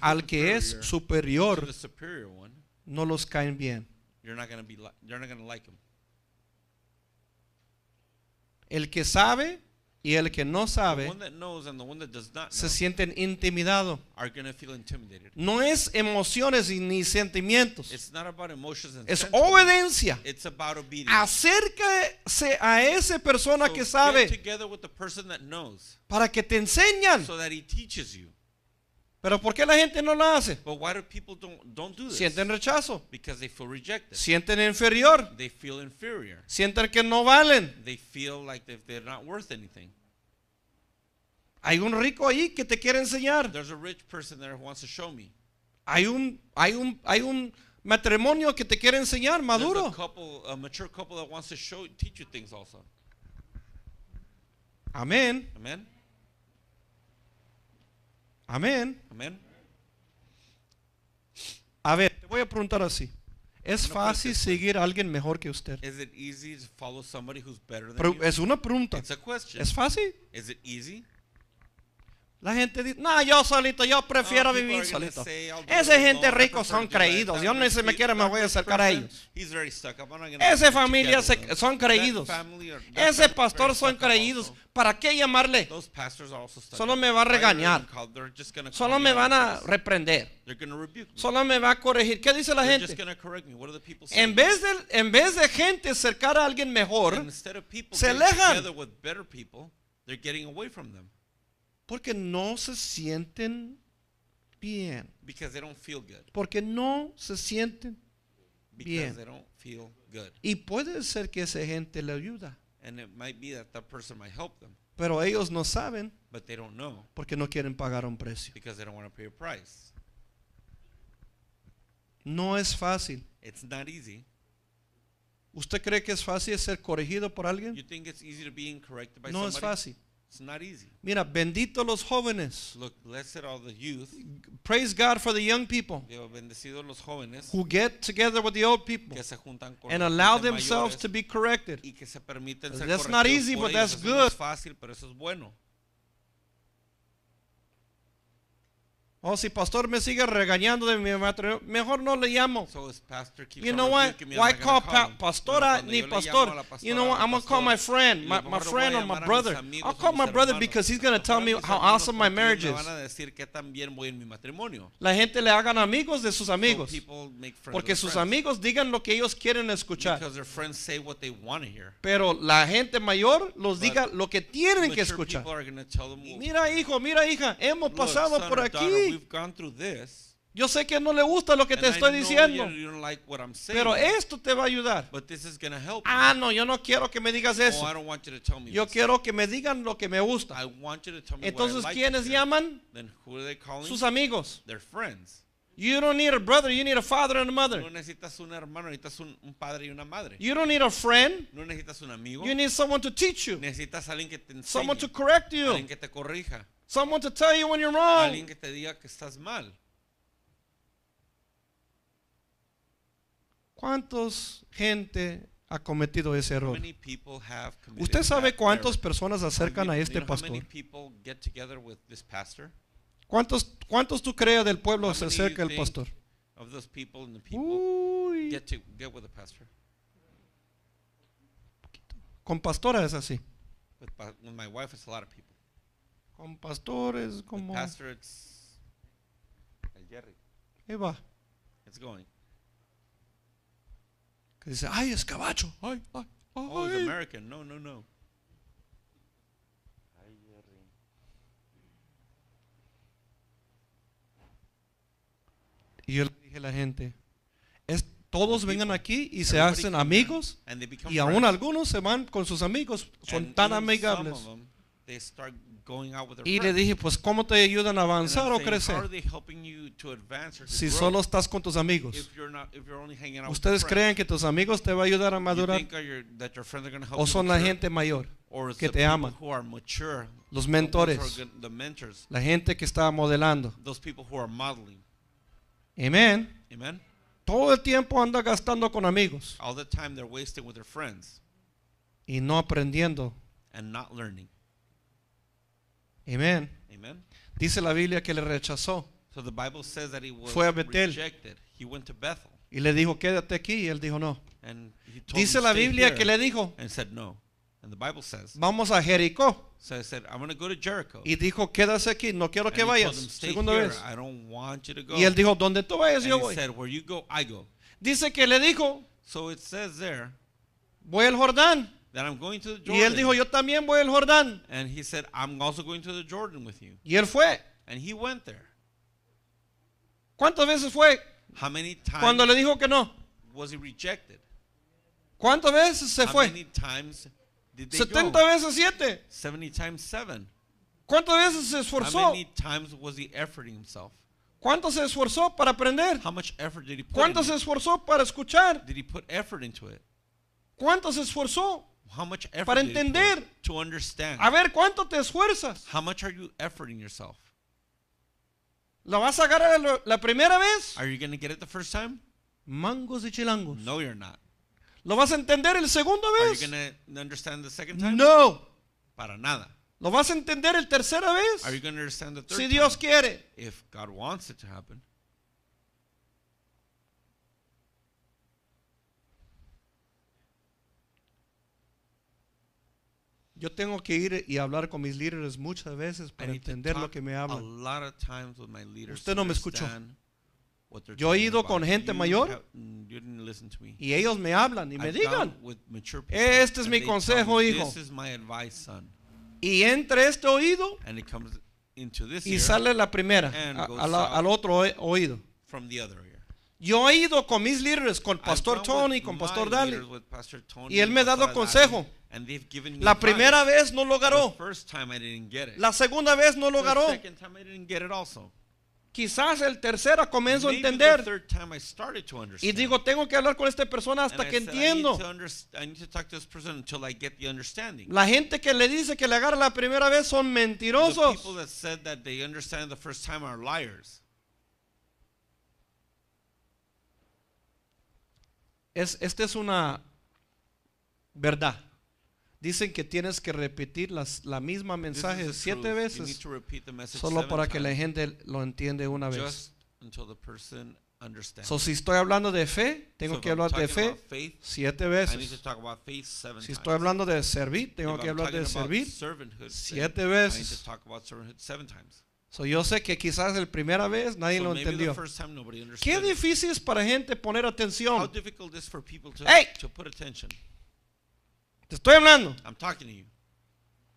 al que es superior no los caen bien. El que sabe y el que no sabe se sienten intimidados. No es emociones ni sentimientos. es obediencia. Acércase a esa persona que sabe para que te enseñan. Pero ¿por qué la gente no lo hace? Sienten rechazo. Sienten inferior. Sienten que no valen. Hay un rico ahí que te quiere enseñar. There's a rich person there who wants to show me. Hay un, hay un, hay un matrimonio que te quiere enseñar, maduro. There's a couple, a mature couple that wants to show, teach you things also. Amén. Amén. Amén. Amén. A ver, te voy a preguntar así. ¿Es fácil seguir a alguien mejor que usted? Is it easy to follow somebody who's better than Pero, you? Es una pregunta. It's a question. ¿Es fácil? Is it easy? La gente dice, no, yo solito, yo prefiero vivir solito. Esa gente rico son creídos. Yo no si me quiere me voy a acercar a ellos. Esa familia son creídos. Ese pastor son creídos. ¿Para qué llamarle? Solo me va a regañar. Solo me van a reprender. Solo me va a corregir. ¿Qué dice la gente? En vez de, en vez de gente acercar a alguien mejor, se alejan. They're getting porque no se sienten bien. Porque no se sienten bien. Y puede ser que esa gente le ayuda. Pero ellos no saben porque no quieren pagar un precio. No es fácil. ¿Usted cree que es fácil ser corregido por alguien? no es fácil. It's not easy. Mira, bendito los jóvenes. Look, blessed are the youth. Praise God for the young people los jóvenes who get together with the old people que se juntan con and allow themselves mayores to be corrected. y que se permiten ser That's not easy, but that's good. fácil, pero eso es bueno. Oh, si pastor me sigue regañando de mi matrimonio, mejor no le llamo. So you know what? Why call, pa pastora ni pastor? You know what? I'm going to call my friend, my, my friend or my brother. I'll call my brother because he's going to tell me how awesome my marriage is. La gente le hagan amigos de sus amigos. porque sus amigos digan lo que ellos quieren escuchar. Pero la gente mayor los diga lo que tienen que escuchar. Mira hijo, mira hija, hemos pasado por aquí through this, yo sé que no le gusta lo que te estoy diciendo, pero esto te va a ayudar. ah, no, yo no quiero que me digas oh, eso. yo quiero que me digan lo que me gusta. Entonces, quienes llaman? Sus amigos. You don't need a brother, you need a father and a mother. No necesitas un hermano, necesitas un, padre y una madre. You don't need a friend. No necesitas un amigo. You need someone to teach you. Necesitas que te Someone to correct you. Alguien que te corrija to tell you when you're wrong. Alguien que te diga que estás mal. ¿Cuántos gente ha cometido ese error? ¿Usted sabe cuántas personas acercan a este pastor? ¿Cuántos, ¿Cuántos tú crees del pueblo se acerca el pastor? Uy. Con pastora es así con pastores, como... The pastor, El Jerry. Ahí va. It's going. Que dice, ay, es cabacho. Ay, ay, ay. Oh, American. No, no, no. Ay, Jerry. Y yo le dije a la gente, es, todos vengan aquí y se hacen amigos y aún algunos se van con sus amigos, son tan amigables y le dije, pues ¿cómo te ayudan a avanzar o crecer? Si solo estás con tus amigos. ¿Ustedes creen que tus amigos te va a ayudar a madurar? ¿O son la gente mayor que te ama? Los mentores. La gente que está modelando. Amén. Todo el tiempo anda gastando con amigos. Y no aprendiendo. Dice la Biblia que le rechazó. Fue a Betel. Y le dijo, quédate aquí. Y él dijo, no. Dice la Biblia que le dijo, vamos a Jericó. Y dijo, quédate aquí, no quiero que vayas. Segunda vez. Y él dijo, donde tú vayas, yo voy. Dice que le dijo, voy al Jordán. That I'm going to the Jordan. Y él dijo, yo también voy al Jordán. And he said, I'm also going to the Jordan with you. Y él fue. And he went there. ¿Cuántas veces fue? How many times cuando le dijo que no? Was he rejected? ¿Cuántas veces se How fue? Many times did they 70 go? veces 7. 70 times 7. ¿Cuántas veces se esforzó? How many times was he efforting himself? ¿Cuánto se esforzó para aprender? How much effort did he put ¿Cuánto se esforzó para escuchar? Did he put effort into it? ¿Cuánto se esforzó? How much para entender. To understand. A ver, ¿cuánto te esfuerzas? How much are you efforting yourself? ¿La vas a agarrar la, primera vez? Are you going to get it the first time? Mangos y chilangos. No, you're not. ¿Lo vas a entender el segundo vez? Are you going to understand the second time? No. Para nada. ¿Lo vas a entender el tercera vez? Are you going to understand the third si Dios quiere. If God wants it to happen. Yo tengo que ir y hablar con mis líderes muchas veces para entender lo que me hablan. Usted no me escuchó. Yo he ido con gente mayor y ellos me hablan y me digan, este es mi consejo, hijo. Y entre este oído y sale la primera al otro oído. Yo he ido con mis líderes, con Pastor Tony, con Pastor Dali, y él me ha dado consejo. La primera vez no lo logró. La segunda vez no lo logró. Quizás el tercero comienzo a entender. Y digo, tengo que hablar con esta persona hasta que entiendo. La gente que le dice que le agarra la primera vez son mentirosos. Es, esta es una verdad. Dicen que tienes que repetir las, la misma mensaje siete veces solo para que la gente lo entiende una vez. O si estoy hablando de fe, tengo que hablar de fe siete veces. si estoy hablando de servir, tengo que hablar de servir siete veces. So yo sé que quizás la primera vez nadie lo entendió. Qué difícil es para gente poner atención. hey! Te estoy hablando.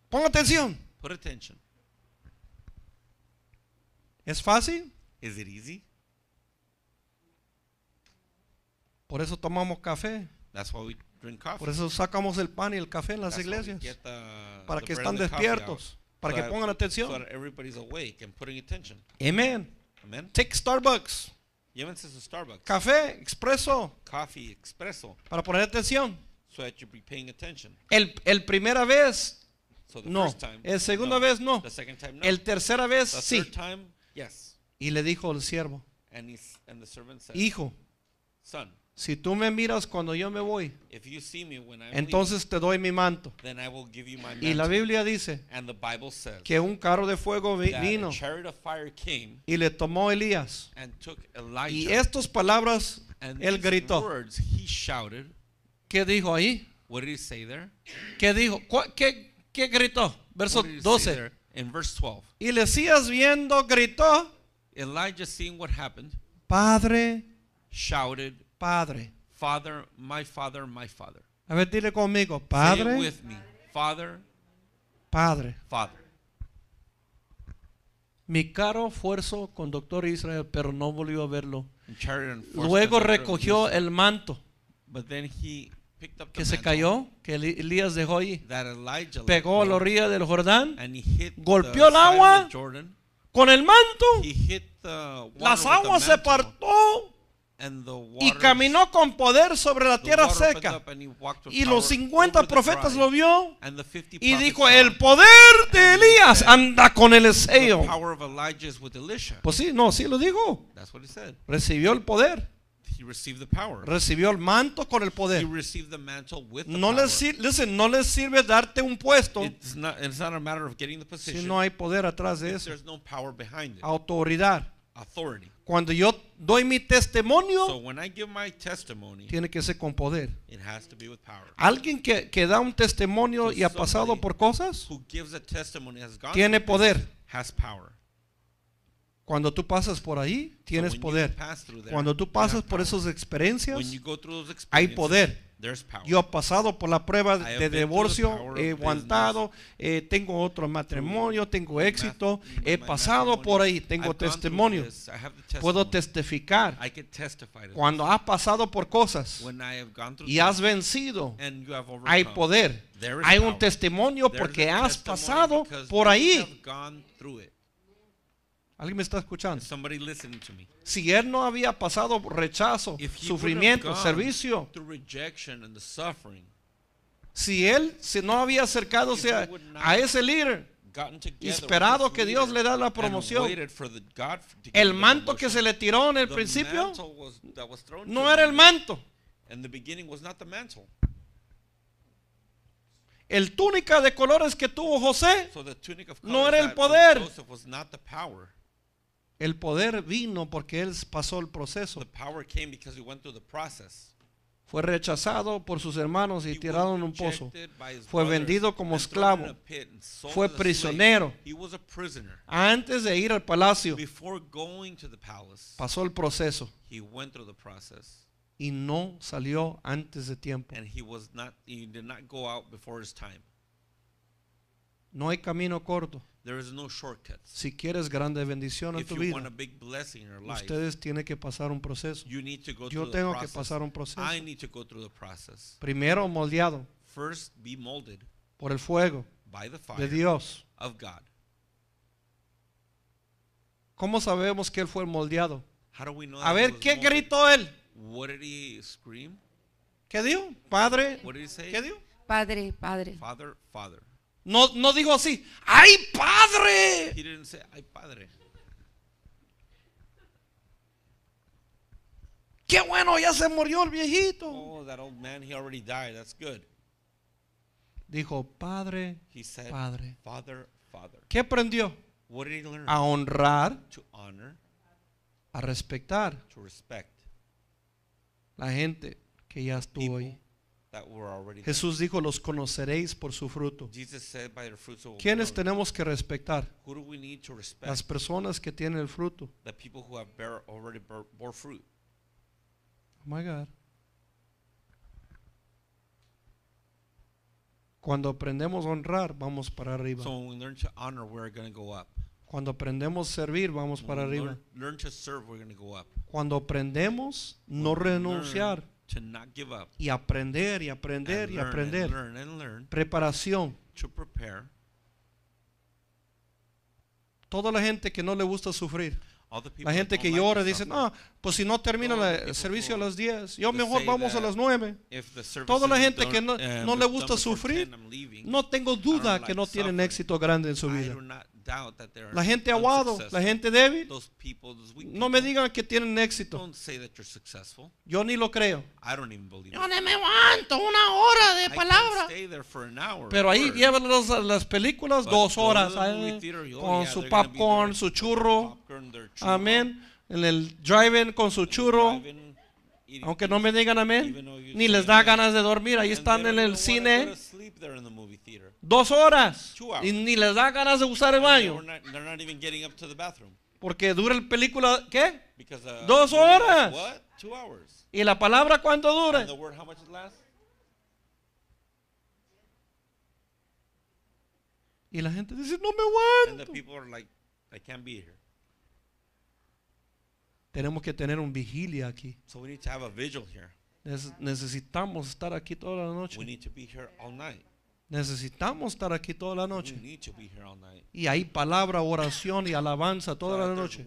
ponga atención. ¿Es fácil? Por eso tomamos café. Por eso sacamos el pan y el café en las iglesias. para que están despiertos. Para que pongan atención. amén Amen. Take Starbucks. Café expreso. Coffee expreso. Para poner atención. El, primera vez, no. el segunda vez, no. El tercera vez, sí. Y le dijo el siervo, hijo, si tú me miras cuando yo me voy, entonces te doy mi manto. Y la Biblia dice que un carro de fuego vino y le tomó Elías. Y estas palabras él gritó. ¿Qué dijo ahí? What did he say there? ¿Qué dijo? ¿Qué, qué gritó? Verso 12. In verse 12. Y Elías viendo gritó. Elijah seeing what happened. Padre. Shouted. Padre. Father, my father, my father. A ver, dile conmigo. Padre. Say with me. Father. Padre. Father. Mi caro esfuerzo con doctor Israel, pero no volvió a verlo. Luego recogió el manto. But then he que se cayó, que Elías dejó ahí. Pegó a la orilla del Jordán, golpeó el agua con el manto, las aguas se partó y caminó con poder sobre la tierra seca. Y los 50 profetas lo vio y dijo, el poder de Elías anda con el sello. Pues sí, no, sí lo digo Recibió el poder. Recibió el manto con el poder. no le sirve, darte un puesto. si no hay poder atrás de eso. Autoridad. Cuando yo doy mi testimonio, tiene que ser con poder. Alguien que, da un testimonio y ha pasado por cosas, tiene poder. Cuando tú pasas por ahí, tienes poder. Cuando tú pasas por esas experiencias, hay poder. Yo he pasado por la prueba de divorcio, he aguantado, eh, tengo otro matrimonio, tengo éxito, he pasado por ahí, tengo testimonio. Puedo testificar cuando has pasado por cosas y has vencido, hay poder, hay un testimonio porque has pasado por ahí. ¿Alguien me está escuchando? Si él no había pasado rechazo, sufrimiento, servicio, si él si no había acercado a, ese líder, esperado que Dios le da la promoción. El manto que se le tiró en el principio no era el manto. El túnica de colores que tuvo José no era el poder. El poder vino porque él pasó el proceso. Fue rechazado por sus hermanos y tirado en un pozo. Fue vendido como esclavo. Fue prisionero. Antes de ir al palacio, pasó el proceso. Y no salió antes de tiempo. No hay camino corto. Si quieres grande bendición en tu vida, ustedes tienen que pasar un proceso. Yo tengo que pasar un proceso. Primero moldeado por el fuego de Dios. ¿Cómo sabemos que él fue moldeado? A ver, ¿qué gritó él? What did ¿Qué dijo? Padre, ¿qué dijo? Padre, Padre. Father, Father. No, dijo así, ¡ay padre! padre! ¡Qué bueno! Ya se murió el viejito. Oh, dijo, Padre, Padre. ¿Qué aprendió? A honrar. A respetar. La gente que ya estuvo ahí. Jesús dijo, los conoceréis por su fruto. quienes ¿Quiénes tenemos que respetar? Las personas que tienen el fruto. Oh my God. Cuando aprendemos a honrar, vamos para arriba. Cuando aprendemos a servir, vamos para arriba. Cuando aprendemos no renunciar, y aprender y aprender y aprender. Preparación. Toda la gente que no le gusta sufrir. La gente que llora dice, no, pues si no termina el servicio a las 10, yo mejor vamos a las 9. Toda la gente que no le gusta sufrir, no tengo duda que no tienen éxito grande en su vida la gente aguado, la gente débil. no me digan que tienen éxito. Yo ni lo creo. Yo me aguanto una hora de palabra. Pero ahí llevan las películas dos horas ¿eh? con su popcorn, su churro. churro. Amén. En el drive con su churro. Aunque no me digan amén, ni les da ganas de dormir. Ahí están en el cine. Dos horas. Y ni les da ganas de usar el baño. Porque dura el película, ¿qué? Uh, Dos horas. ¿Y la palabra cuánto dura? Y la gente dice, no me And Tenemos que tener un vigilia aquí. Necesitamos estar aquí toda la noche. Necesitamos estar aquí toda la noche. Y hay palabra, oración y alabanza toda la noche.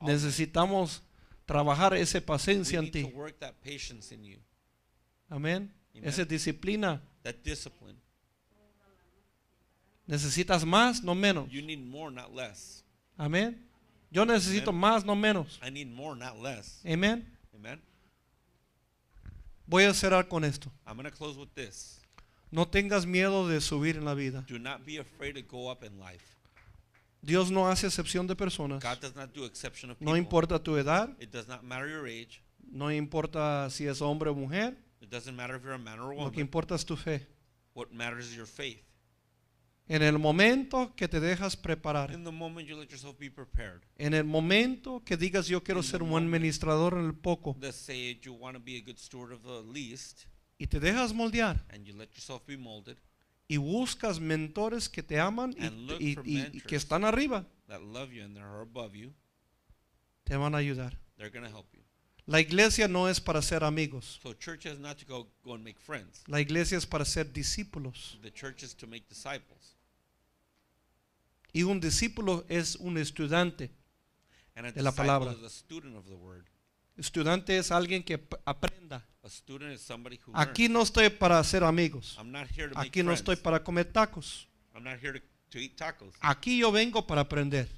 Necesitamos trabajar esa paciencia en ti. Amén. Esa disciplina. Necesitas más, no menos. Amén. Yo necesito más, no menos. Amén. Voy a cerrar con esto. No tengas miedo de subir en la vida. Dios no hace excepción de personas. No importa tu edad. No importa si es hombre o mujer. Lo que importa es tu fe. En el momento que te dejas preparar. En el momento que digas yo quiero ser un buen administrador en el poco. Y te dejas moldear. Y buscas mentores que te aman y, que están arriba. Te van a ayudar. La iglesia no es para ser amigos. La iglesia es para ser discípulos. Y un discípulo es un estudiante de la palabra. Estudiante es alguien que aprenda. Aquí no estoy para hacer amigos. Aquí no estoy para comer tacos. Aquí yo vengo para aprender.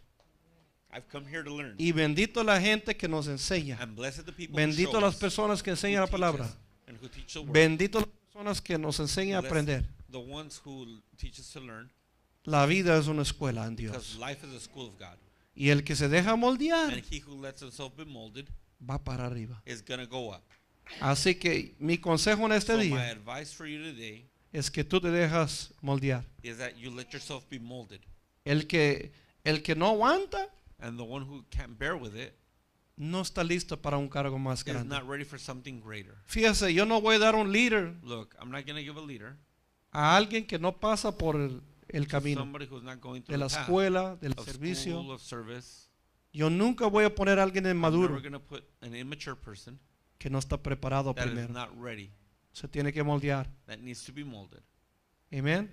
Y bendito la gente que nos enseña. Bendito las personas que enseñan la palabra. Bendito las personas que nos enseñan a aprender. La vida es una escuela en Dios. Y el que se deja moldear va para arriba. Así que mi consejo en este día es que tú te dejas moldear. El que, el que no aguanta no está listo para un cargo más grande. Fíjese, yo no voy a dar un líder a alguien que no pasa por el el camino de la escuela, del servicio. Yo nunca voy a poner a alguien inmaduro que no está preparado primero. Se tiene que moldear. Amén.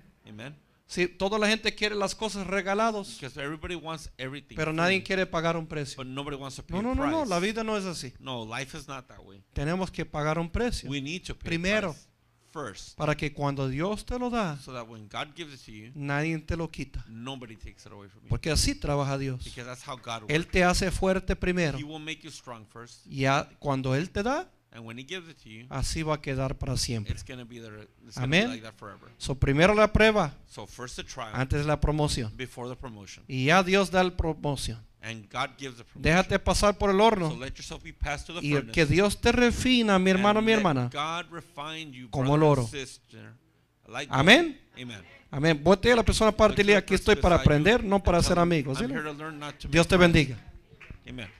Si toda la gente quiere las cosas regalados, pero nadie quiere pagar un precio. no, no, no, la vida no es así. Tenemos que pagar un precio. primero. Para que cuando Dios te lo da, nadie te lo quita. Porque así trabaja Dios. Él te hace fuerte primero. Y cuando Él te da, así va a quedar para siempre. Amén. primero la prueba, antes la promoción. Y ya Dios da la promoción. Déjate pasar por el horno. y que Dios te refina, mi hermano, mi hermana, como el oro. Amén. Amén. bote a la persona para y aquí estoy para aprender, no para ser amigos. Dios te bendiga. Amén.